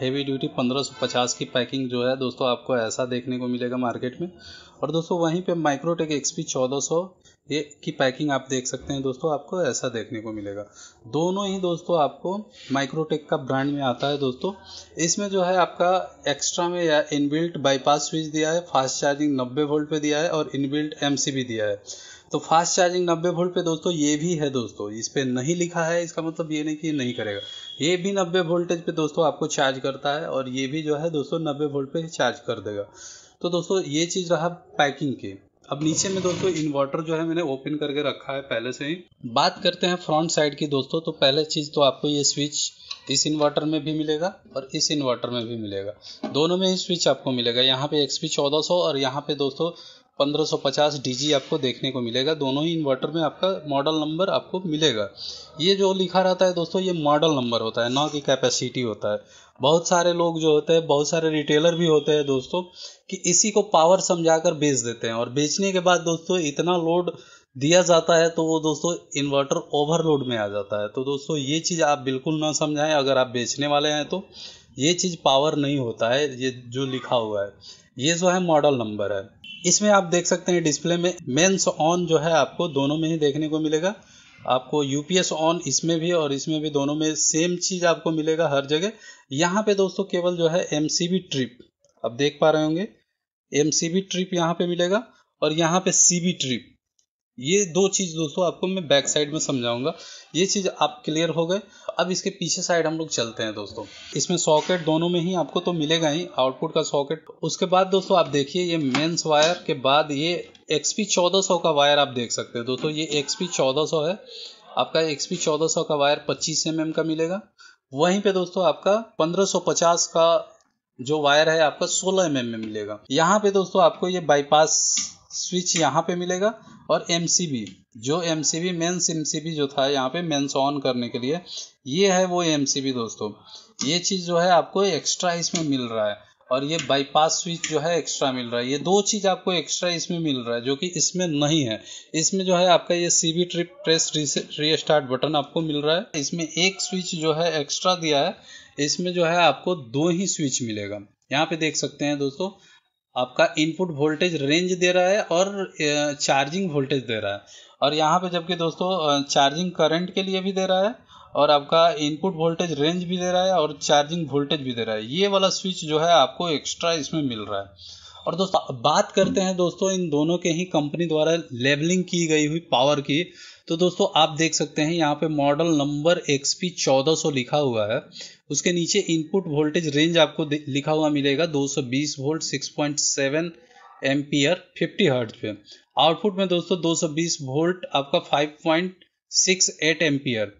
heavy duty 1550 की packing जो है दोस्तों आपको ऐसा देखने को मिलेगा मार्केट में और दोस्तों वहीं पे माइक्रोटेक एक्सपी 1400 ये की पैकिंग आप देख सकते हैं दोस्तों आपको ऐसा देखने को मिलेगा दोनों ही दोस्तों आपको माइक्रोटेक का ब्रांड में आता है दोस्तों इसमें जो है आपका एक्स्ट्रा में या इनबिल्ट बाईपास स्विच दिया है फास्ट चार्जिंग नब्बे वोल्ट पे दिया है और इनबिल्ट एम दिया है तो फास्ट चार्जिंग नब्बे वोल्ट पे दोस्तों ये भी है दोस्तों इस पर नहीं लिखा है इसका मतलब ये नहीं कि नहीं करेगा ये भी नब्बे वोल्टेज पे दोस्तों आपको चार्ज करता है और ये भी जो है दोस्तों नब्बे वोल्ट पे चार्ज कर देगा तो दोस्तों ये चीज़ रहा पैकिंग की अब नीचे में दोस्तों इन्वर्टर जो है मैंने ओपन करके रखा है पहले से ही बात करते हैं फ्रंट साइड की दोस्तों तो पहले चीज़ तो आपको ये स्विच इस इन्वर्टर में भी मिलेगा और इस इन्वर्टर में भी मिलेगा दोनों में ही स्विच आपको मिलेगा यहाँ पे एक्सपी चौदह सौ और यहाँ पे दोस्तों 1550 डीजी आपको देखने को मिलेगा दोनों ही इन्वर्टर में आपका मॉडल नंबर आपको मिलेगा ये जो लिखा रहता है दोस्तों ये मॉडल नंबर होता है ना कि कैपेसिटी होता है बहुत सारे लोग जो होते हैं बहुत सारे रिटेलर भी होते हैं दोस्तों कि इसी को पावर समझाकर बेच देते हैं और बेचने के बाद दोस्तों इतना लोड दिया जाता है तो वो दोस्तों इन्वर्टर ओवरलोड में आ जाता है तो दोस्तों ये चीज़ आप बिल्कुल ना समझाएं अगर आप बेचने वाले हैं तो ये चीज़ पावर नहीं होता है ये जो लिखा हुआ है ये जो है मॉडल नंबर है इसमें आप देख सकते हैं डिस्प्ले में मेन्स ऑन जो है आपको दोनों में ही देखने को मिलेगा आपको यूपीएस ऑन इसमें भी और इसमें भी दोनों में सेम चीज़ आपको मिलेगा हर जगह यहाँ पे दोस्तों केवल जो है एम ट्रिप आप देख पा रहे होंगे एम ट्रिप यहाँ पे मिलेगा और यहाँ पे सी ट्रिप ये दो चीज़ दोस्तों आपको मैं बैक साइड में समझाऊंगा ये चीज़ आप क्लियर हो गए अब इसके पीछे साइड हम लोग चलते हैं दोस्तों इसमें सॉकेट दोनों में ही आपको तो मिलेगा ही आउटपुट का सॉकेट उसके बाद दोस्तों आप देखिए ये मेंस वायर के बाद ये एक्सपी सौ का वायर आप देख सकते हैं दोस्तों ये एक्सपी सौ है आपका एक्सपी सौ का वायर पच्चीस एम का मिलेगा वहीं पे दोस्तों आपका पचास का जो वायर है आपका सोलह एम में मिलेगा यहाँ पे दोस्तों आपको ये बाईपास स्विच यहाँ पे मिलेगा और एम जो M C B mains M जो था यहाँ पे मेन्स ऑन करने के लिए ये है वो एम दोस्तों ये चीज़ जो है आपको एक्स्ट्रा इसमें मिल रहा है और ये बाईपास स्विच जो है एक्स्ट्रा मिल रहा है ये दो चीज़ आपको एक्स्ट्रा इसमें मिल रहा है जो कि इसमें नहीं है इसमें जो है आपका ये C trip press restart button आपको मिल रहा है इसमें एक स्विच जो है एक्स्ट्रा दिया है इसमें जो है आपको दो ही स्विच मिलेगा यहाँ पे देख सकते हैं दोस्तों आपका इनपुट वोल्टेज रेंज दे रहा है और चार्जिंग वोल्टेज दे रहा है और यहाँ पे जबकि दोस्तों चार्जिंग करंट के लिए भी दे रहा है और आपका इनपुट वोल्टेज रेंज भी दे रहा है और चार्जिंग वोल्टेज भी दे रहा है ये वाला स्विच जो है आपको एक्स्ट्रा इसमें मिल रहा है और दोस्तों बात करते हैं दोस्तों इन दोनों के ही कंपनी द्वारा लेबलिंग की गई हुई पावर की तो दोस्तों आप देख सकते हैं यहाँ पे मॉडल नंबर एक्सपी चौदह लिखा हुआ है उसके नीचे इनपुट वोल्टेज रेंज आपको लिखा हुआ मिलेगा 220 वोल्ट 6.7 एम्पियर फिफ्टी हर्ट पे आउटपुट में दोस्तों 220 वोल्ट आपका 5.68 एम्पियर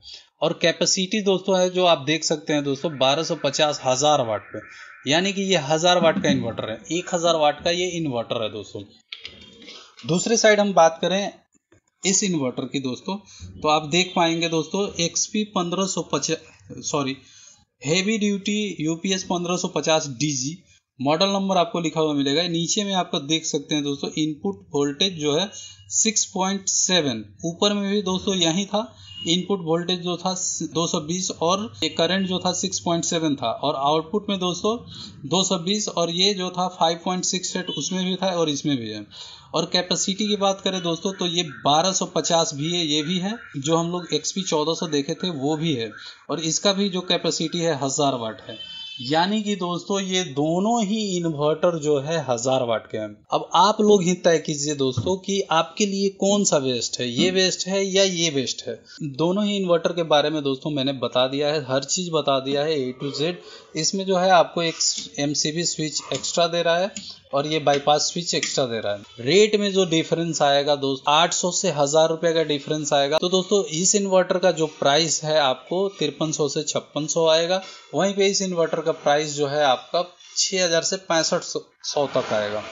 और कैपेसिटी दोस्तों है जो आप देख सकते हैं दोस्तों 1250 हजार वाट पे यानी कि ये हजार वाट का इन्वर्टर है एक हजार वाट का ये इन्वर्टर है दोस्तों दूसरे साइड हम बात करें इस इन्वर्टर की दोस्तों तो आप देख पाएंगे दोस्तों एक्सपी पंद्रह सौ sorry heavy duty UPS 1550 DG model number आपको लिखा हुआ मिलेगा नीचे में आपका देख सकते हैं दोस्तों इनपुट वोल्टेज जो है 6.7 ऊपर में भी दोस्तों यही था इनपुट वोल्टेज जो था 220 और ये करंट जो था 6.7 था और आउटपुट में दोस्तों 220 और ये जो था 5.68 उसमें भी था और इसमें भी है और कैपेसिटी की बात करें दोस्तों तो ये 1250 भी है ये भी है जो हम लोग एक्सपी 1400 देखे थे वो भी है और इसका भी जो कैपेसिटी है हज़ार वाट है यानी कि दोस्तों ये दोनों ही इन्वर्टर जो है हजार वाट के हैं अब आप लोग ही तय कीजिए दोस्तों कि आपके लिए कौन सा वेस्ट है ये वेस्ट है या ये वेस्ट है दोनों ही इन्वर्टर के बारे में दोस्तों मैंने बता दिया है हर चीज़ बता दिया है ए टू जेड इसमें जो है आपको एक एम स्विच एक्स्ट्रा दे रहा है और ये बाईपास स्विच एक्स्ट्रा दे रहा है रेट में जो डिफरेंस आएगा दोस्त आठ सौ से हजार रुपए का डिफरेंस आएगा तो दोस्तों इस इन्वर्टर का जो प्राइस है आपको तिरपन सौ से छप्पन सौ आएगा वहीं पे इस इन्वर्टर का प्राइस जो है आपका 6000 से पैंसठ सौ तक आएगा